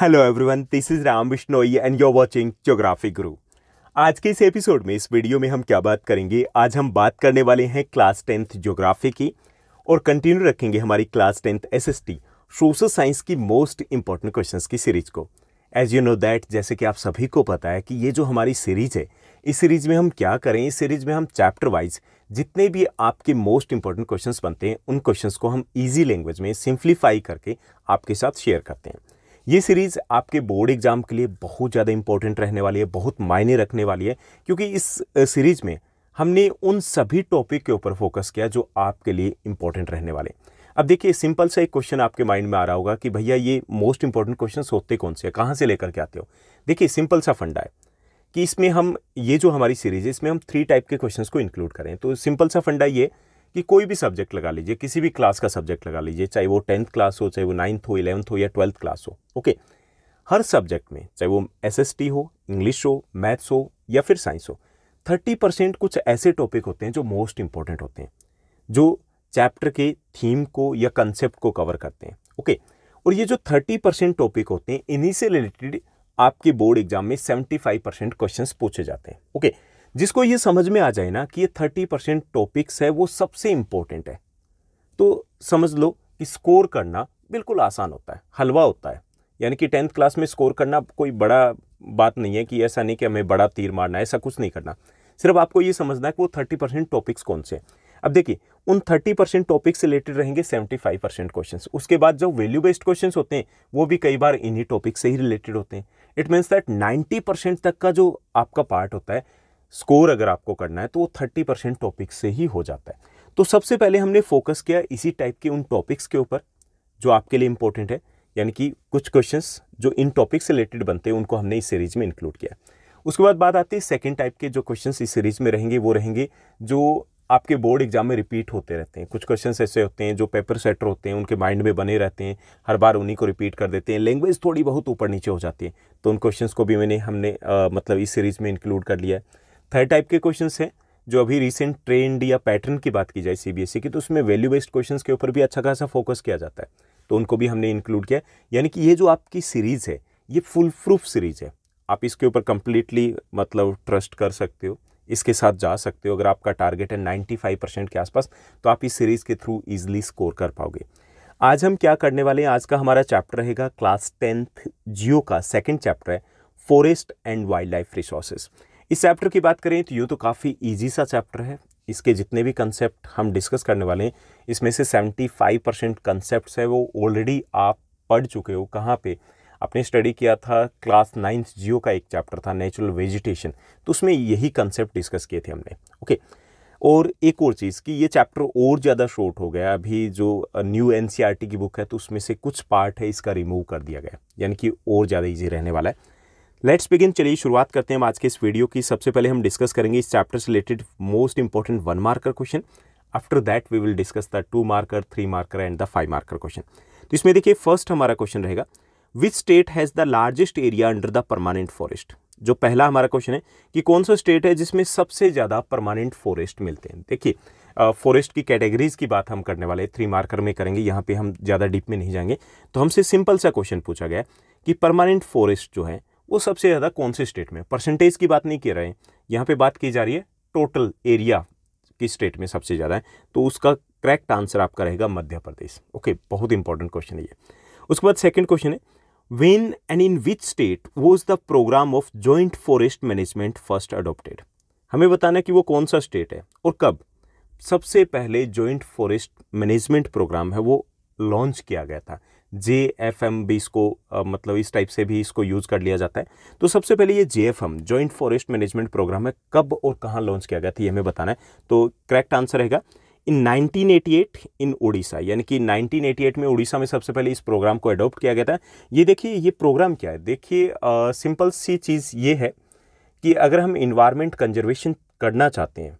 Hello everyone this is Ram Bishnoi and you watching geography Guru आज के इस एपिसोड में इस वीडियो में हम क्या बात करेंगे आज हम बात करने वाले हैं क्लास टेंथ ज्योग्राफी की और कंटिन्यू रखेंगे हमारी class tenth SST social science की मोस्ट इंपॉर्टेंट क्वेश्चंस की सीरीज को एज यू नो दैट जैसे कि आप सभी को पता है कि ये जो हमारी सीरीज है इस सीरीज में हम क्या करें इस सीरीज में हम चैप्टर वाइज जितने भी आपके मोस्ट इंपॉर्टेंट क्वेश्चंस बनते हैं उन क्वेश्चंस को हम इजी लैंग्वेज में सिंप्लीफाई करके आपके साथ शेयर करते हैं ये सीरीज़ आपके बोर्ड एग्ज़ाम के लिए बहुत ज़्यादा इंपॉर्टेंट रहने वाली है बहुत मायने रखने वाली है क्योंकि इस सीरीज़ में हमने उन सभी टॉपिक के ऊपर फोकस किया जो आपके लिए इंपॉर्टेंट रहने वाले अब देखिए सिंपल सा एक क्वेश्चन आपके माइंड में आ रहा होगा कि भैया ये मोस्ट इंपॉर्टेंट क्वेश्चन होते कौन से हैं कहाँ से लेकर के आते हो देखिए सिंपल सा फंडा है कि इसमें हम ये जो हमारी सीरीज़ है इसमें हम थ्री टाइप के क्वेश्चंस को इंक्लूड करें तो सिंपल सा फंडा ये कि कोई भी सब्जेक्ट लगा लीजिए किसी भी क्लास का सब्जेक्ट लगा लीजिए चाहे वो टेंथ क्लास हो चाहे वो नाइन्थ हो इलेवंथ हो या ट्वेल्थ क्लास हो ओके हर सब्जेक्ट में चाहे वो एस हो इंग्लिश हो मैथ्स हो या फिर साइंस हो थर्टी परसेंट कुछ ऐसे टॉपिक होते हैं जो मोस्ट इंपॉर्टेंट होते हैं जो चैप्टर के थीम को या कंसेप्ट को कवर करते हैं ओके और ये जो थर्टी परसेंट टॉपिक होते हैं इन्हीं से रिलेटेड आपके बोर्ड एग्जाम में सेवेंटी फाइव परसेंट क्वेश्चन पूछे जाते हैं ओके okay, जिसको ये समझ में आ जाए ना कि ये थर्टी परसेंट टॉपिक्स है वो सबसे इम्पोर्टेंट है तो समझ लो कि स्कोर करना बिल्कुल आसान होता है हलवा होता है यानी कि टेंथ क्लास में स्कोर करना कोई बड़ा बात नहीं है कि ऐसा नहीं कि हमें बड़ा तीर मारना ऐसा कुछ नहीं करना सिर्फ आपको ये समझना है कि वो थर्टी परसेंट टॉपिक्स कौन से हैं अब देखिए उन थर्टी परसेंट टॉपिक से रिलेटेड रहेंगे सेवेंटी फाइव परसेंट क्वेश्चन उसके बाद जो वैल्यू बेस्ड क्वेश्चन होते हैं वो भी कई बार इन्हीं टॉपिक से ही रिलेटेड होते हैं it means that ninety percent तक का जो आपका पार्ट होता है स्कोर अगर आपको करना है तो वो थर्टी परसेंट टॉपिक से ही हो जाता है तो सबसे पहले हमने फोकस किया इसी टाइप के उन टॉपिक्स के ऊपर जो आपके लिए इंपॉर्टेंट है यानी कि कुछ क्वेश्चंस जो इन टॉपिक से रिलेटेड बनते हैं उनको हमने इस सीरीज में इंक्लूड किया उसके बाद बात आती है सेकेंड टाइप के जो क्वेश्चन इस सीरीज में रहेंगे वो रहेंगे जो आपके बोर्ड एग्जाम में रिपीट होते रहते हैं कुछ क्वेश्चन ऐसे होते हैं जो पेपर सेटर होते हैं उनके माइंड में बने रहते हैं हर बार उन्हीं को रिपीट कर देते हैं लैंग्वेज थोड़ी बहुत ऊपर नीचे हो जाती है तो उन क्वेश्चन को भी मैंने हमने आ, मतलब इस सीरीज़ में इंक्लूड कर लिया है थर्ड टाइप के क्वेश्चन हैं जो अभी रिसेंट ट्रेंड या पैटर्न की बात की जाए सीबीएसई e की तो उसमें वैल्यू बेस्ड क्वेश्चन के ऊपर भी अच्छा खासा फोकस किया जाता है तो उनको भी हमने इंक्लूड किया यानी कि ये जो आपकी सीरीज़ है ये फुल प्रूफ सीरीज़ है आप इसके ऊपर कंप्लीटली मतलब ट्रस्ट कर सकते हो इसके साथ जा सकते हो अगर आपका टारगेट है 95 परसेंट के आसपास तो आप इस सीरीज़ के थ्रू इजीली स्कोर कर पाओगे आज हम क्या करने वाले हैं आज का हमारा चैप्टर रहेगा क्लास टेंथ जियो का सेकंड चैप्टर है forest and wild life resources इस चैप्टर की बात करें तो यूँ तो काफ़ी ईजी सा चैप्टर है इसके जितने भी कंसेप्ट हम डिस्कस करने वाले हैं इसमें से 75 परसेंट कंसेप्ट है वो ऑलरेडी आप पढ़ चुके हो कहाँ पे आपने स्टडी किया था क्लास नाइन्थ जियो का एक चैप्टर था नेचुरल वेजिटेशन तो उसमें यही कंसेप्ट डिस्कस किए थे हमने ओके और एक और चीज़ कि ये चैप्टर और ज़्यादा शॉर्ट हो गया अभी जो न्यू एन e की बुक है तो उसमें से कुछ पार्ट है इसका रिमूव कर दिया गया यानी कि और ज़्यादा ईजी रहने वाला है लेट्स बिगिन चलिए शुरुआत करते हैं हम आज के इस वीडियो की सबसे पहले हम डिस्कस करेंगे इस चैप्टर से related most important one marker question after that we will discuss the two marker three marker and the five marker question तो इसमें देखिए फर्स्ट हमारा क्वेश्चन रहेगा which state has the largest area under the permanent forest जो पहला हमारा question है कि कौन सा स्टेट है जिसमें सबसे ज़्यादा परमानेंट फॉरेस्ट मिलते हैं देखिए फॉरेस्ट की कैटेगरीज की बात हम करने वाले थ्री मार्कर में करेंगे यहाँ पे हम ज़्यादा डीप में नहीं जाएंगे तो हमसे सिंपल सा क्वेश्चन पूछा गया कि परमानेंट फॉरेस्ट जो है वो सबसे ज़्यादा कौन से स्टेट में परसेंटेज की बात नहीं कर रहे हैं यहाँ पे बात की जा रही है टोटल एरिया की स्टेट में सबसे ज़्यादा है तो उसका करेक्ट आंसर आपका रहेगा मध्य प्रदेश ओके बहुत इंपॉर्टेंट क्वेश्चन है ये उसके बाद सेकेंड क्वेश्चन है when and in which state is the programme of joint forest management first adopted हमें बताना कि वो कौन सा स्टेट है और कब सबसे पहले जॉइंट फॉरेस्ट मैनेजमेंट प्रोग्राम है वो लॉन्च किया गया था जे एफ एम भी इसको आ, मतलब इस टाइप से भी इसको यूज़ कर लिया जाता है तो सबसे पहले ये J F M joint forest management programme है कब और कहाँ लॉन्च किया गया था ये हमें बताना है तो करेक्ट आंसर रहेगा इन 1988 इन उड़ीसा यानी कि 1988 में उड़ीसा में सबसे पहले इस प्रोग्राम को अडॉप्ट किया गया था ये देखिए ये प्रोग्राम क्या है देखिए सिंपल सी चीज़ ये है कि अगर हम इन्वायरमेंट कंजर्वेशन करना चाहते हैं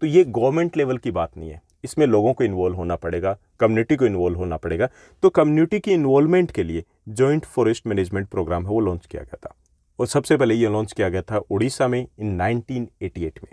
तो ये गवर्नमेंट लेवल की बात नहीं है इसमें लोगों को इन्वॉल्व होना पड़ेगा कम्युनिटी को इन्वॉल्व होना पड़ेगा तो कम्युनिटी की इन्वॉल्वमेंट के लिए जॉइंट फॉरेस्ट मैनेजमेंट प्रोग्राम है वो लॉन्च किया गया था और सबसे पहले ये लॉन्च किया गया था उड़ीसा में इन 1988 में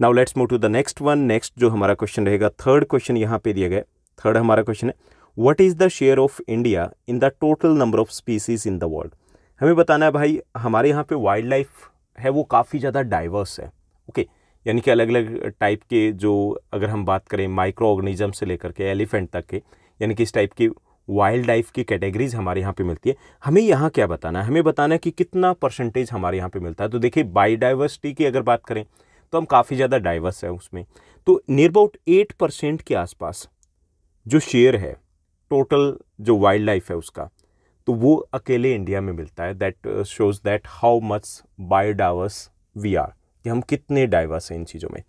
now let's move to the next one next जो हमारा क्वेश्चन रहेगा थर्ड क्वेश्चन यहाँ पे दिया गया थर्ड हमारा क्वेश्चन है what is the share of India in the total number of species in the world हमें बताना है भाई हमारे यहाँ पे वाइल्ड लाइफ है वो काफ़ी ज़्यादा डाइवर्स है ओके okay, यानी कि अलग अलग टाइप के जो अगर हम बात करें माइक्रो ऑर्गेनिज्म से लेकर के एलिफेंट तक के यानी कि इस टाइप की वाइल्ड लाइफ की कैटेगरीज हमारे यहाँ पे मिलती है हमें यहाँ क्या बताना है हमें बताना है कि कितना परसेंटेज हमारे यहाँ पे मिलता है तो देखिए बायोडाइवर्सिटी की अगर बात करें तो हम काफ़ी ज़्यादा डाइवर्स है उसमें तो नियर अबाउट एट परसेंट के आसपास जो शेयर है टोटल जो वाइल्ड लाइफ है उसका तो वो अकेले इंडिया में मिलता है that shows that how much biodiverse we are कि हम कितने डाइवर्स हैं इन चीज़ों में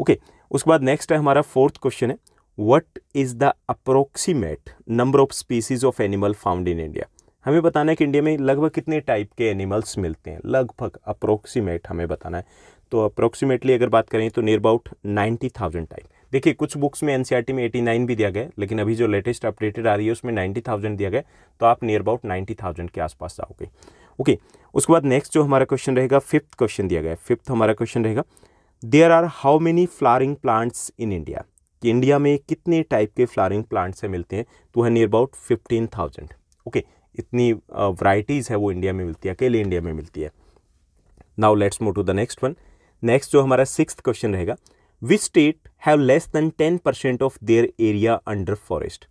ओके okay, उसके बाद नेक्स्ट है हमारा फोर्थ क्वेश्चन है what is the approximate number of species of animal found in India हमें बताना है कि इंडिया में लगभग कितने टाइप के एनिमल्स मिलते हैं लगभग अप्रोक्सीमेट हमें बताना है तो अप्रोक्सीमेटली अगर बात करें तो near about ninety thousand type देखिए कुछ बुक्स में एनसीईआरटी e में एटी नाइन भी दिया गया लेकिन अभी जो लेटेस्ट अपडेटेड आ रही है उसमें थाउजेंड दिया गया तो आप नियर अबाउट थाउजेंड के आसपास आओगे ओके उसके बाद नेक्स्ट जो हमारा क्वेश्चन रहेगा फिफ्थ क्वेश्चन दिया गया फिफ्थ हमारा क्वेश्चन रहेगा there are how many flowering plants in India कि इंडिया में कितने टाइप के फ्लारिंग प्लांट्स हैं मिलते हैं तो है near about fifteen thousand okay इतनी वराइटीज़ है वो इंडिया में मिलती है अकेले इंडिया में मिलती है now let's move to the next one next जो हमारा सिक्स क्वेश्चन रहेगा which state have less than ten percent of their area under forest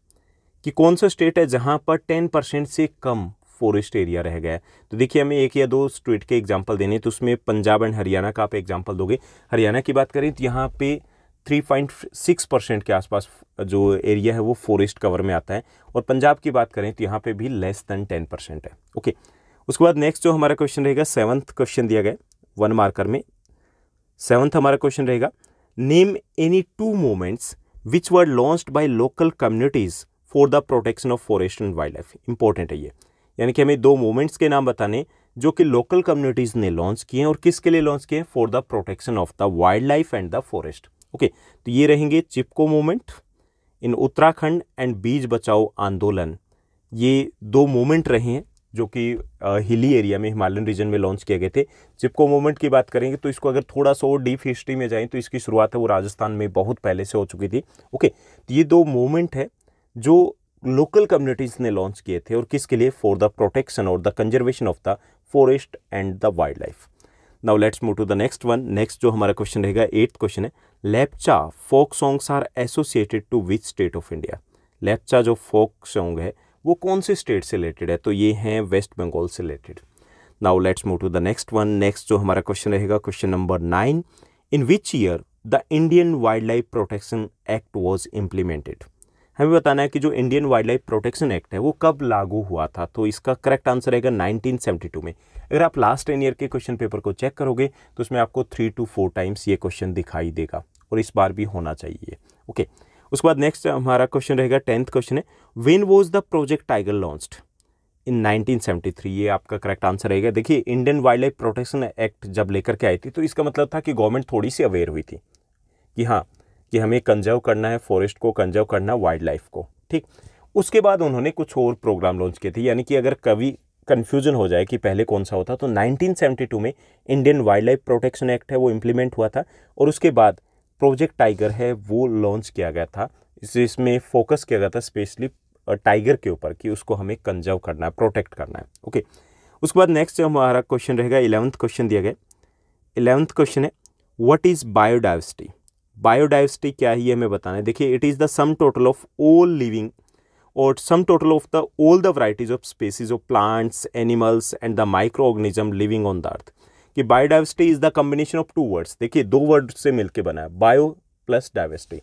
कि कौन सा स्टेट है जहाँ पर टेन परसेंट से कम फॉरेस्ट एरिया रह गया है तो देखिए हमें एक या दो स्टेट के एग्जाम्पल देने तो उसमें पंजाब एंड हरियाणा का आप एग्जाम्पल दोगे हरियाणा की बात करें तो यहाँ पे थ्री पॉइंट सिक्स परसेंट के आसपास जो एरिया है वो फॉरेस्ट कवर में आता है और पंजाब की बात करें तो यहाँ पे भी लेस देन टेन परसेंट है ओके उसके बाद नेक्स्ट जो हमारा क्वेश्चन रहेगा सेवन्थ क्वेश्चन दिया गया वन मार्कर में सेवन्थ हमारा क्वेश्चन रहेगा name any two movements which were launched by local communities for the protection of forest and wild wildlife important है ये यानी कि हमें दो मूवमेंट्स के नाम बताने जो कि लोकल कम्युनिटीज़ ने लॉन्च किए हैं और किसके लिए लॉन्च किए हैं for the protection of the wild wildlife and the forest okay तो ये रहेंगे Chipko movement in Uttarakhand and Beej Bachao आंदोलन ये दो मूवमेंट रहे हैं जो कि हिली एरिया में हिमालयन रीजन में लॉन्च किए गए थे चिपको मूवमेंट की बात करेंगे तो इसको अगर थोड़ा सा और डीप हिस्ट्री में जाएं तो इसकी शुरुआत है वो राजस्थान में बहुत पहले से हो चुकी थी ओके तो ये दो मूवमेंट है जो लोकल कम्युनिटीज़ ने लॉन्च किए थे और किसके लिए फॉर द प्रोटेक्शन और the conservation of the forest and the wild wildlife now let's move to the next one next जो हमारा क्वेश्चन रहेगा एट्थ क्वेश्चन है Lepcha folk songs are associated to which state of India Lepcha जो folk song है वो कौन से state से रिलेटेड है तो ये हैं वेस्ट बंगाल से related now let's move to the next one next जो हमारा क्वेश्चन रहेगा question number nine in which year the Indian wild life protection act was implemented हमें बताना है कि जो Indian wild life protection act है वो कब लागू हुआ था तो इसका करेक्ट आंसर रहेगा 1972 में अगर आप लास्ट टेन ईयर के क्वेश्चन पेपर को चेक करोगे तो उसमें आपको थ्री टू फोर टाइम्स ये क्वेश्चन दिखाई देगा और इस बार भी होना चाहिए ओके उसके बाद नेक्स्ट हमारा क्वेश्चन रहेगा टेंथ क्वेश्चन है when was the project tiger launched in 1973 ये आपका करेक्ट आंसर रहेगा देखिए Indian wild life protection act जब लेकर के आई थी तो इसका मतलब था कि गवर्नमेंट थोड़ी सी अवेयर हुई थी कि हाँ कि हमें कंजर्व करना है फॉरेस्ट को कंजर्व करना वाइल्ड लाइफ को ठीक उसके बाद उन्होंने कुछ और प्रोग्राम लॉन्च किए थे यानी कि अगर कभी कन्फ्यूजन हो जाए कि पहले कौन सा होता तो 1972 में Indian wild life protection act है वो इम्प्लीमेंट हुआ था और उसके बाद प्रोजेक्ट टाइगर है वो लॉन्च किया गया था इसमें फोकस किया गया था स्पेशली टाइगर के ऊपर कि उसको हमें कंजर्व करना है प्रोटेक्ट करना है ओके उसके बाद नेक्स्ट जो हमारा क्वेश्चन रहेगा इलेवंथ क्वेश्चन दिया गया इलेवंथ क्वेश्चन है व्हाट इज़ बायोडाइवर्सिटी बायोडाइवर्सिटी क्या है ये हमें बताना है देखिए it is the sum total of all living और sum total of the all the varieties of species of plants animals and the microorganism living on the earth कि biodiversity is the combination of two words देखिए दो word से मिलकर बना है bio plus diversity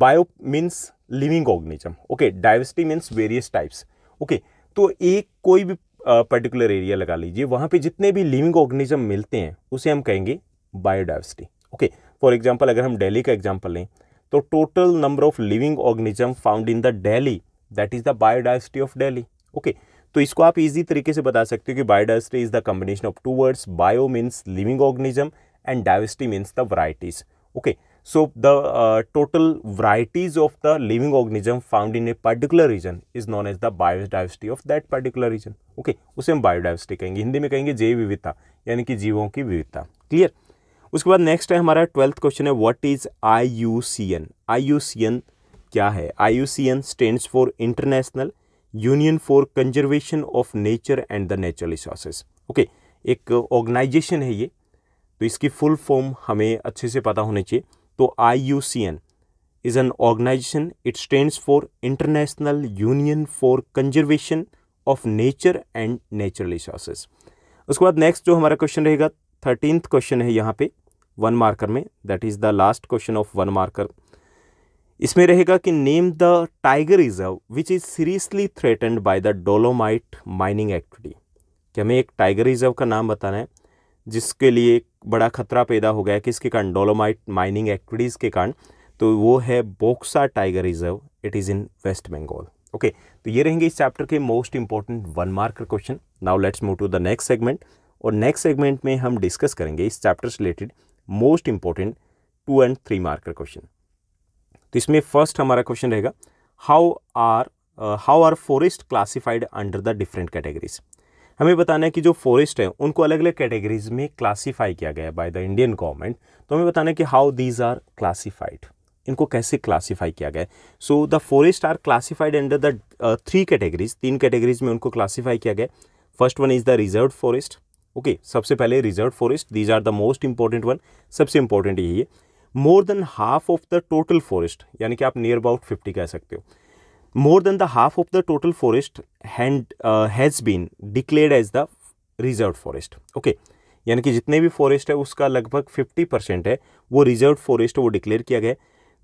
bio means living organism okay diversity means various types okay तो एक कोई भी पर्टिकुलर एरिया लगा लीजिए वहाँ पे जितने भी लिविंग ऑर्गेनिज्म मिलते हैं उसे हम कहेंगे biodiversity okay okay, for example अगर हम डेली का एग्जाम्पल लें तो total number of living organism found in the Delhi that is the biodiversity of Delhi okay तो इसको आप इजी तरीके से बता सकते हो कि biodiversity is the combination of two words bio means living organism and diversity means the varieties okay so the total varieties of the living organism found in a particular region is known as the biodiversity of that particular region okay उसे हम biodiversity कहेंगे हिंदी में कहेंगे जैव विविधता यानी कि जीवों की विविधता क्लियर उसके बाद नेक्स्ट है हमारा ट्वेल्थ क्वेश्चन है what is I U C N I U C N क्या है I U C N stand for international union for conservation of nature and the natural resources okay एक organisation है ये तो इसकी फुल फॉर्म हमें अच्छे से पता होने चाहिए तो I U C N is an organisation it stand for international union for conservation of nature and natural resources उसके बाद नेक्स्ट जो हमारा क्वेश्चन रहेगा थर्टींथ क्वेश्चन है यहाँ पे वन मार्कर में that is the last question of one marker इसमें रहेगा कि name the tiger reserve which is seriously threatened by the dolomite mining activity कि हमें एक टाइगर रिजर्व का नाम बताना है जिसके लिए बड़ा खतरा पैदा हो गया किसके कारण डोलोमाइट माइनिंग एक्टिविटीज़ के कारण तो वो है Buxa tiger reserve it is in West Bengal okay तो ये रहेंगे इस चैप्टर के most important one marker question now let's move to the next segment और नेक्स्ट सेगमेंट में हम डिस्कस करेंगे इस चैप्टर से related most important two and three mark का क्वेश्चन तो इसमें फर्स्ट हमारा क्वेश्चन रहेगा how are how are forest classified under the different categories हमें बताना है कि जो फॉरेस्ट है उनको अलग अलग कैटेगरीज में क्लासीफाई किया गया है बाय द इंडियन गवर्नमेंट तो हमें बताना है कि हाउ दीज आर क्लासीफाइड इनको कैसे क्लासीफाई किया गया है so the forest are classified under the three categories तीन कैटेगरीज में उनको क्लासीफाई किया गया first one is the reserve forest okay okay, सबसे पहले reserve forest these are the most important one सबसे इंपॉर्टेंट यही है more than half of the total forest यानी कि आप नियर अबाउट फिफ्टी कह सकते हो more than the half of the total forest hand has been declared as the reserve forest okay यानी कि जितने भी फॉरेस्ट है उसका लगभग फिफ्टी परसेंट है वो रिजर्व फॉरेस्ट वो डिक्लेयर किया गया है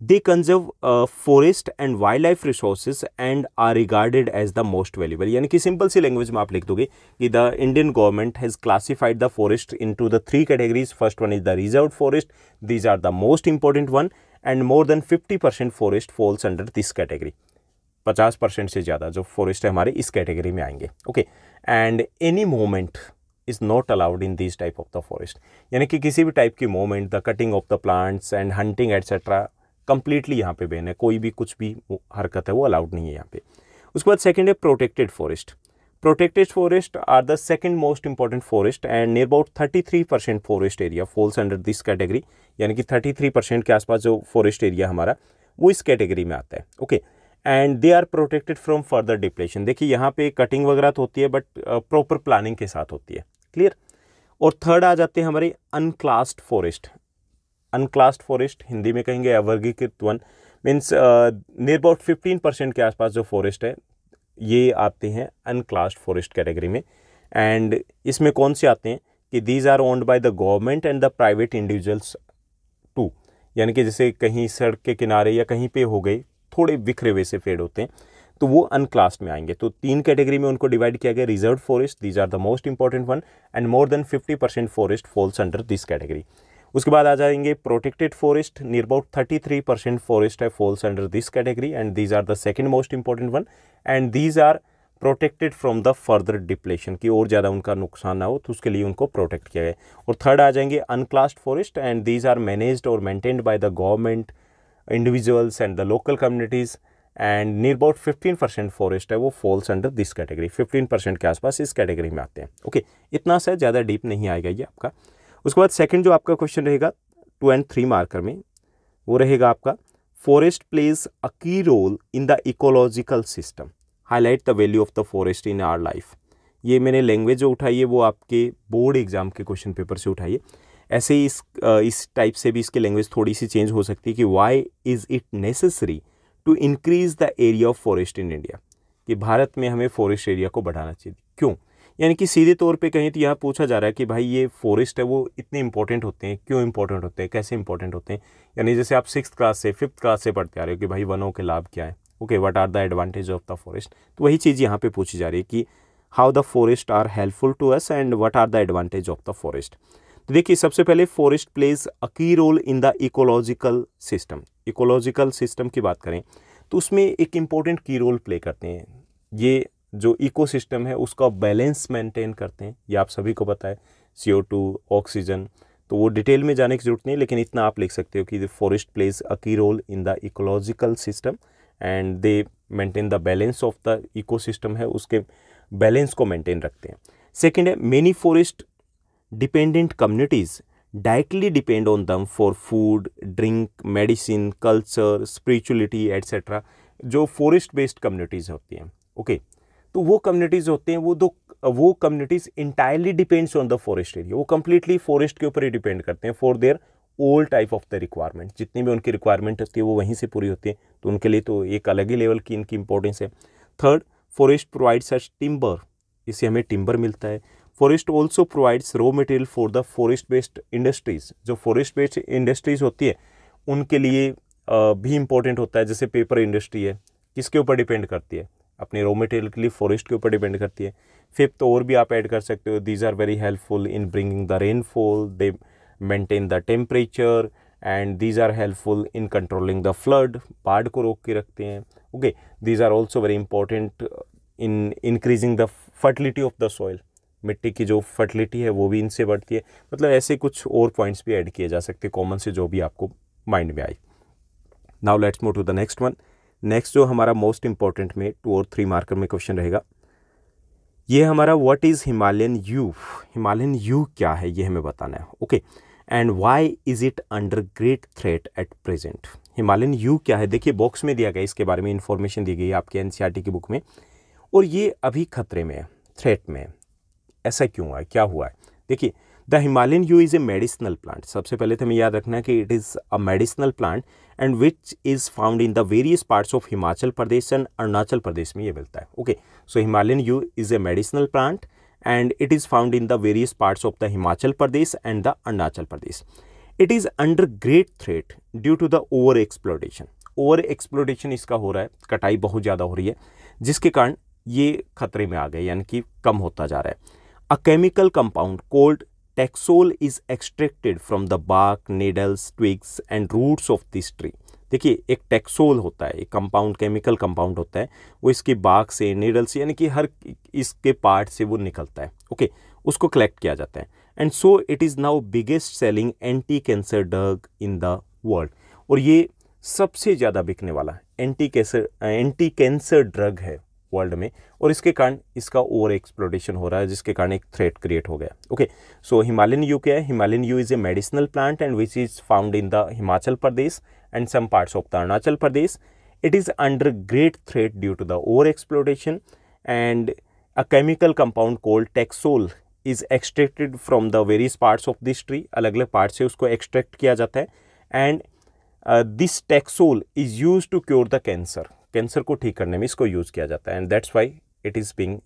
they conserve forest and wild life resources and are regarded as the most valuable. यानी कि सिंपल सी लैंग्वेज में आप लिख दोगे कि the Indian government has classified the forest into the three categories first one is the reserve forest these are the most important one and more than fifty percent forest falls under this category पचास percent से ज़्यादा जो forest है हमारे इस category में आएंगे okay and any moment is not allowed in this type of the forest यानी कि किसी भी टाइप की moment the cutting of the plants and hunting etcetera completely यहाँ पे बैन है कोई भी कुछ भी हरकत है वो अलाउड नहीं है यहाँ पे उसके बाद सेकेंड है protected forest protected forest are the second most important forest and near about thirty three percent forest area falls under this category यानी कि थर्टी थ्री परसेंट के आसपास जो फॉरेस्ट एरिया हमारा वो इस कैटेगरी में आता है okay and they are protected from further depletion देखिए यहाँ पे कटिंग वगैरह तो होती है बट प्रॉपर प्लानिंग के साथ होती है क्लियर और थर्ड आ जाते हैं हमारे unclassed forest unclassed forest Hindi में कहेंगे अवर्गीकृत वन means near about fifteen percent के आसपास जो फॉरेस्ट है ये आते हैं अनक्लास्ड फॉरेस्ट कैटेगरी में एंड इसमें कौन से आते हैं कि these are owned by the government and the private individuals too यानी कि जैसे कहीं सड़क के किनारे या कहीं पे हो गए थोड़े बिखरे हुए से पेड़ होते हैं तो वो अनक्लास्ड में आएंगे तो तीन कैटेगरी में उनको डिवाइड किया गया reserve forest these are the most important one and more than fifty percent forest falls under this category उसके बाद आ जाएंगे protected forest near about thirty three percent forest है falls under this category and these are the second most important one and these are protected from the further depletion की और ज़्यादा उनका नुकसान ना हो तो उसके लिए उनको प्रोटेक्ट किया गया और थर्ड आ जाएंगे unclassed forest and these are managed और maintained by the government individuals and the local communities and near about fifteen percent forest है वो falls under this category fifteen percent के आसपास इस कैटेगरी में आते हैं ओके okay, इतना सा ज़्यादा डीप नहीं आएगा ये आपका उसके बाद सेकंड जो आपका क्वेश्चन रहेगा टू एंड थ्री मार्कर में वो रहेगा आपका forest plays a key role in the ecological system highlight the value of the forest in our life ये मैंने लैंग्वेज जो उठाई है वो आपके बोर्ड एग्जाम के क्वेश्चन पेपर से उठाई है ऐसे ही इस इस टाइप से भी इसकी लैंग्वेज थोड़ी सी चेंज हो सकती है कि why is it necessary to increase the area of forest in India कि भारत में हमें फॉरेस्ट एरिया को बढ़ाना चाहिए क्यों यानी कि सीधे तौर पे कहें तो यहाँ पूछा जा रहा है कि भाई ये फॉरेस्ट है वो इतने इंपॉर्टेंट होते हैं क्यों इंपॉर्टेंट होते हैं कैसे इंपॉर्टेंट होते हैं यानी जैसे आप सिक्स क्लास से फिफ्थ क्लास से पढ़ते आ रहे हो कि भाई वनों के लाभ क्या है okay what are the advantage of the forest तो वही चीज़ यहाँ पर पूछी जा रही है कि how the forest are helpful to us and what are the advantage of the forest तो देखिए सबसे पहले forest plays a key role in the ecological system ecological system की बात करें तो उसमें एक इम्पॉर्टेंट की रोल प्ले करते हैं ये जो इकोसिस्टम है उसका बैलेंस मेंटेन करते हैं ये आप सभी को पता है सी ऑक्सीजन तो वो डिटेल में जाने की जरूरत नहीं लेकिन इतना आप लिख सकते हो कि the forest plays a key role in the ecological system and they maintain the balance of the ecosystem है उसके बैलेंस को मेंटेन रखते हैं सेकेंड है many forest dependent communities directly depend on them for food drink medicine culture spirituality etcetera जो forest based communities होती हैं okay okay. तो वो कम्युनिटीज़ होते हैं वो दो वो communities entirely depends on the forest area वो कम्प्लीटली फॉरेस्ट के ऊपर ही डिपेंड करते हैं for their old type of the requirement जितनी भी उनकी रिक्वायरमेंट होती है वो वहीं से पूरी होती है तो उनके लिए तो एक अलग ही लेवल की इनकी इंपॉर्टेंस है third forest provide such timber इससे हमें टिम्बर मिलता है forest also provides raw material for the forest based industries जो फॉरेस्ट बेस्ड इंडस्ट्रीज़ होती है उनके लिए भी इम्पोर्टेंट होता है जैसे पेपर इंडस्ट्री है किसके ऊपर डिपेंड करती है अपने रॉ मटेरियल के लिए फॉरेस्ट के ऊपर डिपेंड करती है फिफ्थ तो और भी आप ऐड कर सकते हो these are very helpful in bringing the rainfall they maintain the temperature and these are helpful in controlling the flood बाढ़ को रोक के रखते हैं okay these are also very important in increasing the fertility of the soil मिट्टी की जो fertility है वो भी इनसे बढ़ती है मतलब ऐसे कुछ और पॉइंट्स भी ऐड किए जा सकते हैं कॉमन से जो भी आपको माइंड में आई now let's move to the next one next जो हमारा मोस्ट इंपॉर्टेंट में टू और थ्री मार्कर में क्वेश्चन रहेगा ये हमारा what is Himalayan yew Himalayan yew क्या है ये हमें बताना है okay and why is it under great threat at present Himalayan yew क्या है देखिए बॉक्स में दिया गया इसके बारे में इन्फॉर्मेशन दी गई आपके एन e की बुक में और ये अभी खतरे में है थ्रेट में है ऐसा क्यों हुआ है क्या हुआ है देखिए the Himalayan yew is a medicinal plant सबसे पहले तो हमें याद रखना है कि it is a medicinal plant and which is found in the various parts of Himachal Pradesh and Arunachal Pradesh में ये मिलता है okay so Himalayan yew is a medicinal plant and it is found in the various parts of the Himachal Pradesh and the Arunachal Pradesh it is under great threat due to the over exploitation over exploitation इसका हो रहा है कटाई बहुत ज़्यादा हो रही है जिसके कारण ये खतरे में आ गए यानी कि कम होता जा रहा है a chemical compound called taxol is extracted from the bark needles twigs and roots of this tree देखिए एक टैक्सोल होता है एक कंपाउंड केमिकल कंपाउंड होता है वो इसके बाग से नीडल्स से यानी कि हर इसके पार्ट से वो निकलता है ओके उसको कलेक्ट किया जाता है and so it is now biggest selling anti cancer drug in the world और ये सबसे ज़्यादा बिकने वाला anti cancer anti cancer drug है वर्ल्ड में और इसके कारण इसका ओवर एक्सप्लोटेशन हो रहा है जिसके कारण एक थ्रेट क्रिएट हो गया ओके सो हिमालयन यू क्या है Himalayan yew is a medicinal plant and which is found in the Himachal Pradesh and some parts of the Arunachal Pradesh it is under great threat due to the over exploitation and a chemical compound called taxol is extracted from the various parts of this tree अलग अलग part से उसको extract किया जाता है and this taxol is use to cure the cancer cancer को ठीक करने में इसको यूज़ किया जाता है and that's why it is being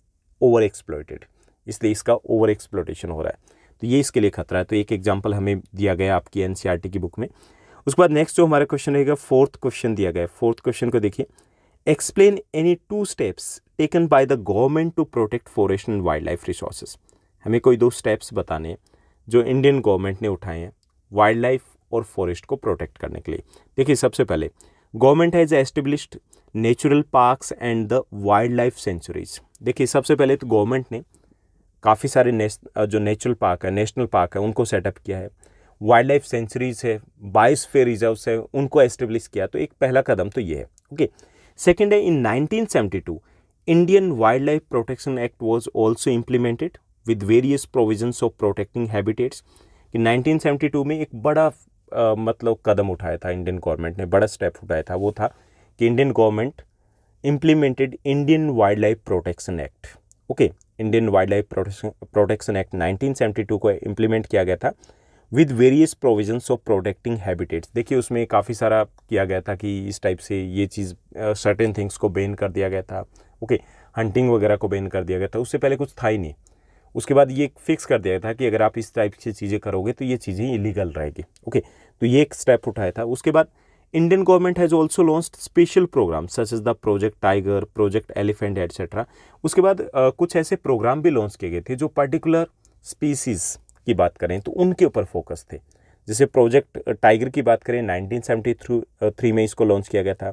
over exploited इसलिए इसका ओवर एक्सप्लोटेशन हो रहा है तो ये इसके लिए खतरा है तो एक एग्जाम्पल हमें दिया गया आपकी एन e की बुक में उसके बाद नेक्स्ट जो हमारा क्वेश्चन रहेगा फोर्थ क्वेश्चन दिया गया फोर्थ क्वेश्चन को देखिए explain any two steps taken by the government to protect forest and wild life resources हमें कोई दो स्टेप्स बताने हैं जो इंडियन गवर्नमेंट ने उठाए हैं वाइल्ड लाइफ और फॉरेस्ट को प्रोटेक्ट करने के लिए देखिए सबसे पहले government has established natural parks and the wild life sanctuaries देखिए सबसे पहले तो गवर्नमेंट ने काफ़ी सारे ने जो नेचुरल पार्क है नेशनल पार्क है उनको सेटअप किया है वाइल्ड लाइफ सेंचुरीज है बायोस्फेयर रिजर्व्स है उनको एस्टेब्लिश किया तो एक पहला कदम तो ये है ओके सेकेंड है in 1972 Indian wild life protection act was also implemented with various provisions of protecting habitats कि 1972 में एक बड़ा मतलब कदम उठाया था इंडियन गवर्नमेंट ने बड़ा स्टेप उठाया था वो था कि Indian government implemented Indian wild life protection act okay Indian wild life protection act 1972 को इम्प्लीमेंट किया गया था with various provisions of protecting habitats देखिए उसमें काफ़ी सारा किया गया था कि इस टाइप से ये चीज़ सर्टेन थिंग्स को बैन कर दिया गया था ओके हंटिंग वगैरह को बैन कर दिया गया था उससे पहले कुछ था ही नहीं उसके बाद ये फिक्स कर दिया था कि अगर आप इस टाइप की चीज़ें करोगे तो ये चीज़ें इलीगल रहेगी ओके तो ये एक स्टेप उठाया था उसके बाद Indian government has also launch special program such is the project tiger project elephant etcetera उसके बाद आ, कुछ ऐसे प्रोग्राम भी लॉन्च किए गए थे जो पर्टिकुलर स्पीसीज की बात करें तो उनके ऊपर फोकस थे जैसे प्रोजेक्ट टाइगर की बात करें 1973 में इसको लॉन्च किया गया था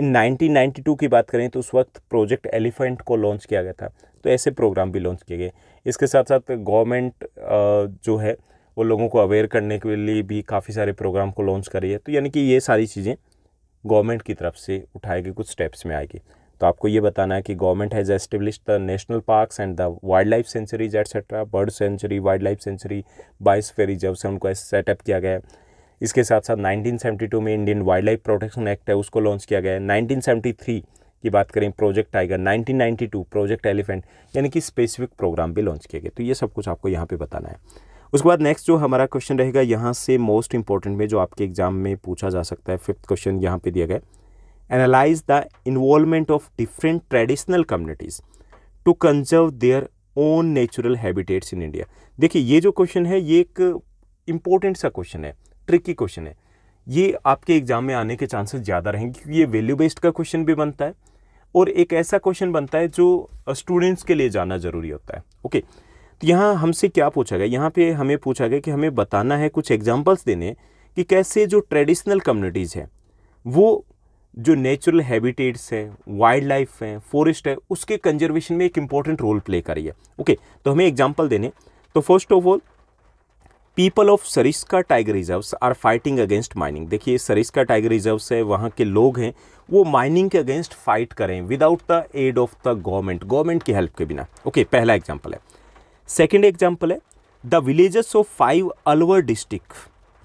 इन 1992 की बात करें तो उस वक्त प्रोजेक्ट एलिफेंट को लॉन्च किया गया था तो ऐसे प्रोग्राम भी लॉन्च किए गए इसके साथ साथ गवर्नमेंट जो है वो लोगों को अवेयर करने के लिए भी काफ़ी सारे प्रोग्राम को लॉन्च करी है तो यानी कि ये सारी चीज़ें गवर्नमेंट की तरफ से उठाए गए कुछ स्टेप्स में आएगी तो आपको ये बताना है कि government has establish the national parks and the wild life sanctuaries etcetera bird sanctuary wild life sanctuary biosphere reserve से उनको सेटअप किया गया है इसके साथ साथ 1972 में Indian wild life protection act है उसको लॉन्च किया गया है 1973 की बात करें प्रोजेक्ट टाइगर 1992 प्रोजेक्ट एलिफेंट यानी कि स्पेसिफिक प्रोग्राम भी लॉन्च किए गए तो ये सब कुछ आपको यहाँ पे बताना है उसके बाद नेक्स्ट जो हमारा क्वेश्चन रहेगा यहाँ से मोस्ट इंपॉर्टेंट में जो आपके एग्जाम में पूछा जा सकता है फिफ्थ क्वेश्चन यहाँ पे दिया गया analyse the involvement of different traditional communities to conserve their own natural habitats in India देखिए ये जो क्वेश्चन है ये एक इम्पोर्टेंट सा क्वेश्चन है ट्रिकी क्वेश्चन है ये आपके एग्ज़ाम में आने के चांसेस ज़्यादा रहेंगे क्योंकि ये वैल्यू बेस्ड का क्वेश्चन भी बनता है और एक ऐसा क्वेश्चन बनता है जो स्टूडेंट्स के लिए जाना ज़रूरी होता है ओके तो यहाँ हमसे क्या पूछा गया यहाँ पे हमें पूछा गया कि हमें बताना है कुछ एग्जाम्पल्स देने कि कैसे जो ट्रेडिशनल कम्युनिटीज़ हैं वो जो नेचुरल हैबिटेट्स हैं वाइल्ड लाइफ हैं फॉरेस्ट है उसके कंजर्वेशन में एक इम्पॉर्टेंट रोल प्ले करी है ओके तो हमें एग्जाम्पल देने तो first of all people of Sariska tiger reserves are fighting against mining देखिए सरिस्का टाइगर रिजर्व्स है वहाँ के लोग हैं वो माइनिंग के अगेंस्ट फाइट करें without the aid of the government government की हेल्प के बिना ओके okay, पहला एग्जाम्पल है सेकेंड एग्जाम्पल है the villages of five Alwar district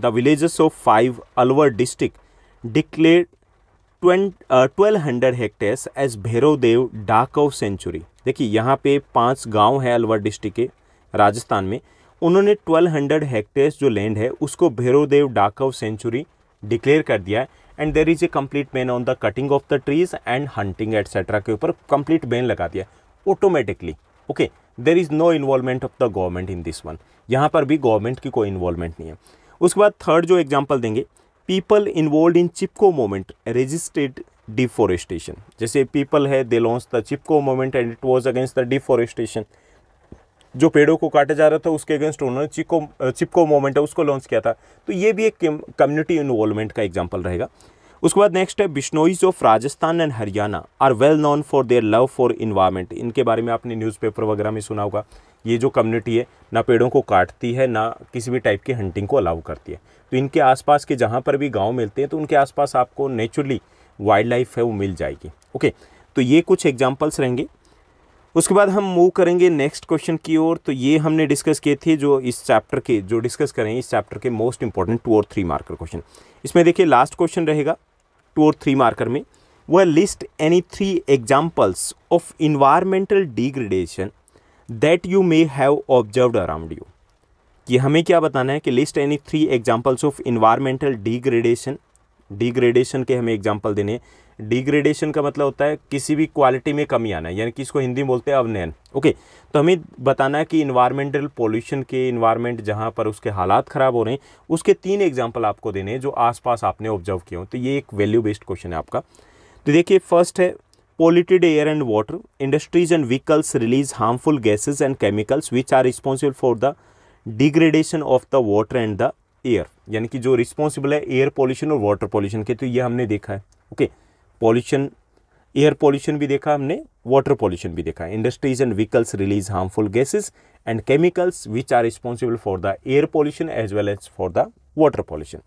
the villages of five Alwar district declare twelve hundred hectares as Bhairavdev Dakav sanctuary देखिए यहाँ पे पांच गांव है अलवर डिस्ट्रिक्ट के राजस्थान में उन्होंने 1200 हेक्टेयर्स जो लैंड है उसको भैरवदेव डाकव सेंचुरी डिक्लेयर कर दिया and there is a complete ban on the cutting of the trees and hunting etcetera के ऊपर कंप्लीट बैन लगा दिया automatically okay there is no involvement of the government in this one यहाँ पर भी government की कोई इन्वॉल्वमेंट नहीं है उसके बाद थर्ड जो एग्जाम्पल देंगे people involve in Chipko movement resisted deforestation जैसे पीपल है they launch the Chipko movement and it was against the deforestation जो पेड़ों को काटा जा रहा था उसके अगेंस्ट उन्होंने चिको चिपको मोमेंट है उसको लॉन्च किया था तो ये भी एक कम्युनिटी इन्वॉल्वमेंट का एग्जाम्पल रहेगा उसके बाद नेक्स्ट है Bishnois of Rajasthan and Haryana are well known for their love for environment इनके बारे में आपने न्यूज़पेपर वगैरह में सुना होगा ये जो कम्युनिटी है ना पेड़ों को काटती है ना किसी भी टाइप की हंटिंग को अलाउ करती है तो इनके आसपास के जहाँ पर भी गाँव मिलते हैं तो उनके आसपास आपको नेचुरली वाइल्ड लाइफ है वो मिल जाएगी ओके तो ये कुछ एग्जाम्पल्स रहेंगे उसके बाद हम मूव करेंगे नेक्स्ट क्वेश्चन की ओर तो ये हमने डिस्कस किए थे जो इस चैप्टर के जो डिस्कस करें इस चैप्टर के मोस्ट इंपॉर्टेंट टू और थ्री मार्कर क्वेश्चन इसमें देखिए लास्ट क्वेश्चन रहेगा टू और थ्री मार्कर में वो list any three examples of environmental degradation that you may have observe around you कि हमें क्या बताना है कि list any three examples of environmental degradation degradation के हमें एग्जाम्पल देने डिग्रेडेशन का मतलब होता है किसी भी क्वालिटी में कमी आना यानी कि इसको हिंदी में बोलते हैं अवनयन ओके तो हमें बताना है कि इन्वायरमेंटल पोल्यूशन के इन्वायरमेंट जहाँ पर उसके हालात ख़राब हो रहे हैं उसके तीन एग्जाम्पल आपको देने हैं जो आसपास आपने ऑब्जर्व किए हों तो ये एक वैल्यू बेस्ड क्वेश्चन है आपका तो देखिए फर्स्ट है polluted air and water industries and vehicles release harmful gases and chemicals which are responsible for the degradation of the water and the air यानी कि जो रिस्पॉन्सिबल है एयर पॉल्यूशन और वाटर पॉल्यूशन के तो ये हमने देखा है okay okay. Pollution air pollution भी देखा हमने वाटर पॉल्यूशन भी देखा industries and vehicles release harmful gases and chemicals which are responsible for the air pollution as well as for the water pollution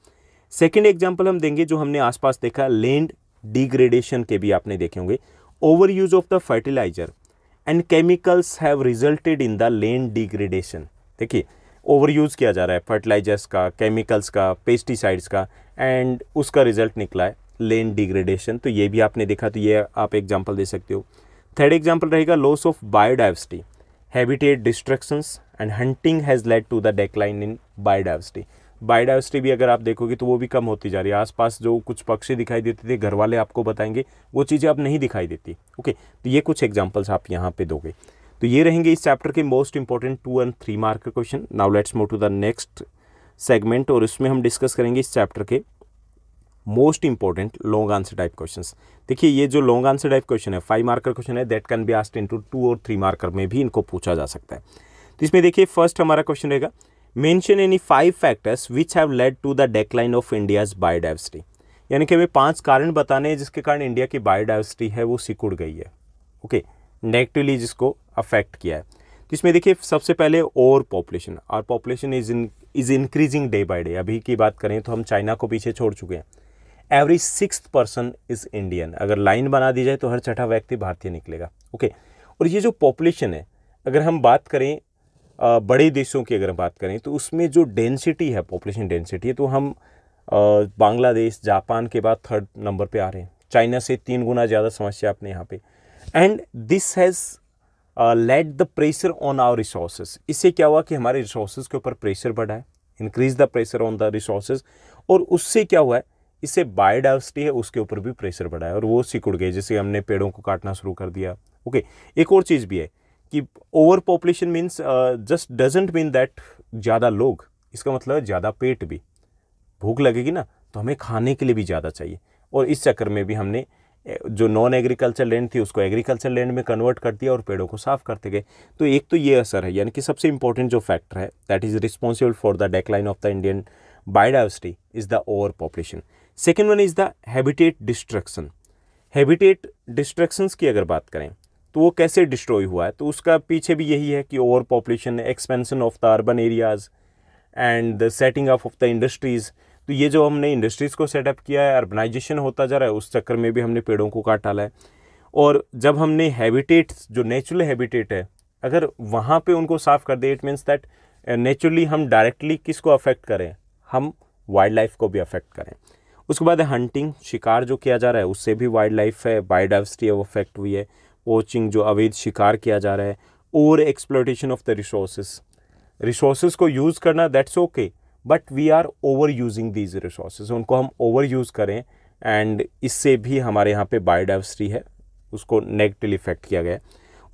second example हम देंगे जो हमने आसपास देखा लैंड डिग्रेडेशन के भी आपने देखे होंगे over use of the fertiliser and chemicals have resulted in the land degradation देखिए ओवर यूज़ किया जा रहा है फर्टिलाइजर्स का केमिकल्स का पेस्टिसाइड्स का एंड उसका रिजल्ट निकला है लेन डिग्रेडेशन तो ये भी आपने देखा तो ये आप एग्जाम्पल दे सकते हो थर्ड एग्जाम्पल रहेगा loss of biodiversity habitat destructions and hunting has led to the decline in biodiversity biodiversity भी अगर आप देखोगे तो वो भी कम होती जा रही है आसपास जो कुछ पक्षी दिखाई देते थे घर वाले आपको बताएंगे वो चीज़ें अब नहीं दिखाई देती ओके तो ये कुछ एग्जाम्पल्स आप यहाँ पे दोगे तो ये रहेंगे इस चैप्टर के most important two and three mark question now let's move to the next segment और इसमें हम डिस्कस करेंगे इस चैप्टर के most important long answer type question देखिए ये जो लॉन्ग आंसर टाइप क्वेश्चन है फाइव मार्कर क्वेश्चन है that can be asked in two two और थ्री मार्कर में भी इनको पूछा जा सकता है तो इसमें देखिए फर्स्ट हमारा क्वेश्चन रहेगा mention any five factors which have led to the decline of India's biodiversity यानी कि हमें पांच कारण बताने हैं जिसके कारण इंडिया की बायोडाइवर्सिटी है वो सिकुड़ गई है ओके नेगेटिवली जिसको अफेक्ट किया है तो इसमें देखिए सबसे पहले ओवर पॉपुलेशन और population is in is increasing day by day अभी की बात करें तो हम चाइना को पीछे छोड़ चुके हैं every six person is Indian अगर लाइन बना दी जाए तो हर छठा व्यक्ति भारतीय निकलेगा ओके और ये जो पॉपुलेशन है अगर हम बात करें बड़े देशों की अगर बात करें तो उसमें जो डेंसिटी है पॉपुलेशन डेंसिटी है तो हम बांग्लादेश जापान के बाद थर्ड नंबर पे आ रहे हैं चाइना से तीन गुना ज़्यादा समस्या अपने यहाँ पे and this has led the pressure on our resources इससे क्या हुआ कि हमारे रिसोर्सेज के ऊपर प्रेशर बढ़ा है increase the pressure on the resources और उससे क्या हुआ है इससे बायोडाइवर्सिटी है उसके ऊपर भी प्रेशर बढ़ा है और वो सिकुड़ गए जैसे हमने पेड़ों को काटना शुरू कर दिया ओके एक और चीज़ भी है कि over population means just doesn't mean that ज़्यादा लोग इसका मतलब है ज़्यादा पेट भी भूख लगेगी ना तो हमें खाने के लिए भी ज़्यादा चाहिए और इस चक्कर में भी हमने जो नॉन एग्रीकल्चर लैंड थी उसको एग्रीकल्चर लैंड में कन्वर्ट कर दिया और पेड़ों को साफ करते गए तो एक तो ये असर है यानी कि सबसे इंपॉर्टेंट जो फैक्टर है that is responsible for the decline of the Indian biodiversity is the over population second one is the habitat destruction habitat destructions की अगर बात करें तो वो कैसे डिस्ट्रॉय हुआ है तो उसका पीछे भी यही है कि over population expansion of the urban areas and the setting up of the industries तो ये जो हमने इंडस्ट्रीज़ को सेटअप किया है अर्बनाइजेशन होता जा रहा है उस चक्कर में भी हमने पेड़ों को काट डाला है और जब हमने हैबिटेट जो नेचुरल हैबिटेट है अगर वहाँ पे उनको साफ़ कर दे इट मीन्स दैट नेचुरली हम डायरेक्टली किसको अफेक्ट करें हम वाइल्ड लाइफ को भी अफेक्ट करें उसके बाद है हंटिंग शिकार जो किया जा रहा है उससे भी वाइल्ड लाइफ है बायोडाइवर्सिटी है वो अफेक्ट हुई है पोचिंग जो अवैध शिकार किया जा रहा है over exploitation of the resources resources को यूज़ करना that's okay but we are over using these resources उनको हम ओवर यूज़ करें एंड इससे भी हमारे यहाँ पे बायोडाइवर्सिटी है उसको नेगेटिव इफेक्ट किया गया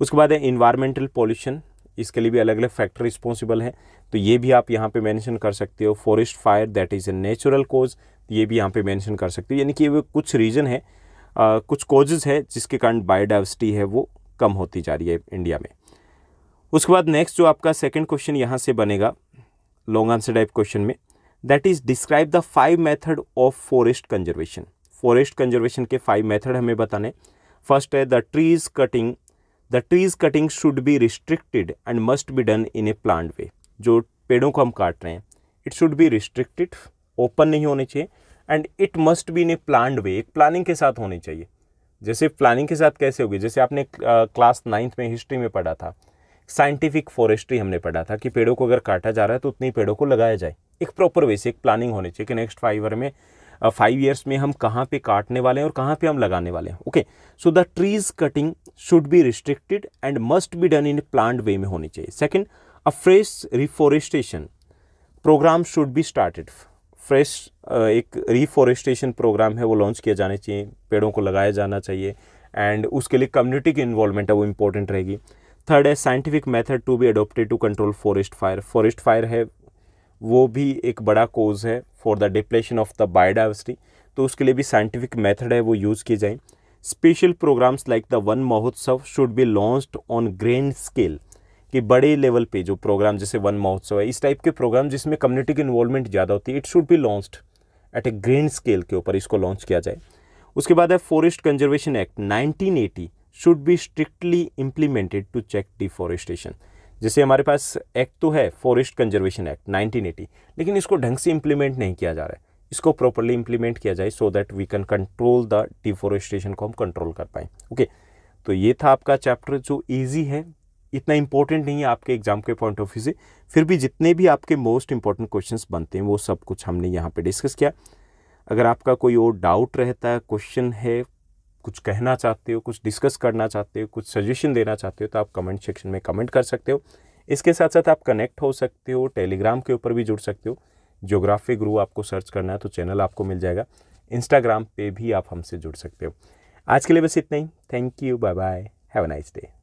उसके बाद है इन्वायरमेंटल पॉल्यूशन इसके लिए भी अलग अलग फैक्टर रिस्पॉन्सिबल है तो ये भी आप यहाँ पे मेंशन कर सकते हो forest fire that is a natural cause ये भी यहाँ पे मेंशन कर सकते हो यानी कि वो कुछ रीज़न है आ, कुछ कॉजेज़ है जिसके कारण बायोडाइवर्सिटी है वो कम होती जा रही है इंडिया में उसके बाद नेक्स्ट जो आपका सेकेंड क्वेश्चन यहाँ से बनेगा लॉन्ग आंसर टाइप क्वेश्चन में that is describe the five method of forest conservation forest conservation के फाइव मेथड हमें बताने फर्स्ट है the trees cutting the trees cutting should be restricted and must be done in a plan way जो पेड़ों को हम काट रहे हैं it should be restricted open नहीं होने चाहिए and it must be in a plan way एक प्लानिंग के साथ होने चाहिए जैसे प्लानिंग के साथ कैसे होगी जैसे आपने क्लास नाइन्थ में हिस्ट्री में पढ़ा था साइंटिफिक फॉरेस्ट्री हमने पढ़ा था कि पेड़ों को अगर काटा जा रहा है तो उतने पेड़ों को लगाया जाए एक प्रॉपर वे से एक प्लानिंग होनी चाहिए कि नेक्स्ट फाइव ईयर में फाइव ईयर्स में हम कहाँ पे काटने वाले हैं और कहाँ पे हम लगाने वाले हैं okay so the trees cutting should be restricted and must be done in plant way में होनी चाहिए second a fresh reforestation program should be started fresh एक रिफॉरेस्टेशन प्रोग्राम है वो लॉन्च किया जाना चाहिए पेड़ों को लगाया जाना चाहिए एंड उसके लिए कम्युनिटी की इन्वॉल्वमेंट है वो इम्पोर्टेंट रहेगी थर्ड है scientific method to be adopted to control forest fire forest fire है वो भी एक बड़ा कोज है for the depletion of the biodiversity तो उसके लिए भी साइंटिफिक मेथड है वो यूज़ किए जाएँ special programs like the Van Mahotsav should be launched on grand scale कि बड़े लेवल पे जो प्रोग्राम जैसे वन महोत्सव है इस टाइप के प्रोग्राम जिसमें कम्युनिटी की इन्वॉल्वमेंट ज़्यादा होती है it should be launched at a grand scale के ऊपर इसको लॉन्च किया जाए उसके बाद है forest conservation act 1980 should be strictly implemented to check deforestation जैसे हमारे पास एक्ट तो है फॉरेस्ट कंजर्वेशन एक्ट नाइनटीन लेकिन इसको ढंग से इम्प्लीमेंट नहीं किया जा रहा है इसको प्रॉपरली इम्प्लीमेंट किया जाए so that we can control the deforestation को हम कंट्रोल कर पाएँ ओके तो ये था आपका चैप्टर जो ईजी है इतना इंपॉर्टेंट नहीं है आपके एग्जाम के पॉइंट ऑफ व्यू से फिर भी जितने भी आपके मोस्ट इंपॉर्टेंट क्वेश्चन बनते हैं वो सब कुछ हमने यहाँ पर डिस्कस किया अगर आपका कोई और डाउट रहता है क्वेश्चन है कुछ कहना चाहते हो कुछ डिस्कस करना चाहते हो कुछ सजेशन देना चाहते हो तो आप कमेंट सेक्शन में कमेंट कर सकते हो इसके साथ साथ आप कनेक्ट हो सकते हो टेलीग्राम के ऊपर भी जुड़ सकते हो जोग्राफी गुरु आपको सर्च करना है तो चैनल आपको मिल जाएगा इंस्टाग्राम पे भी आप हमसे जुड़ सकते हो आज के लिए बस इतना ही thank you bye bye have a nice day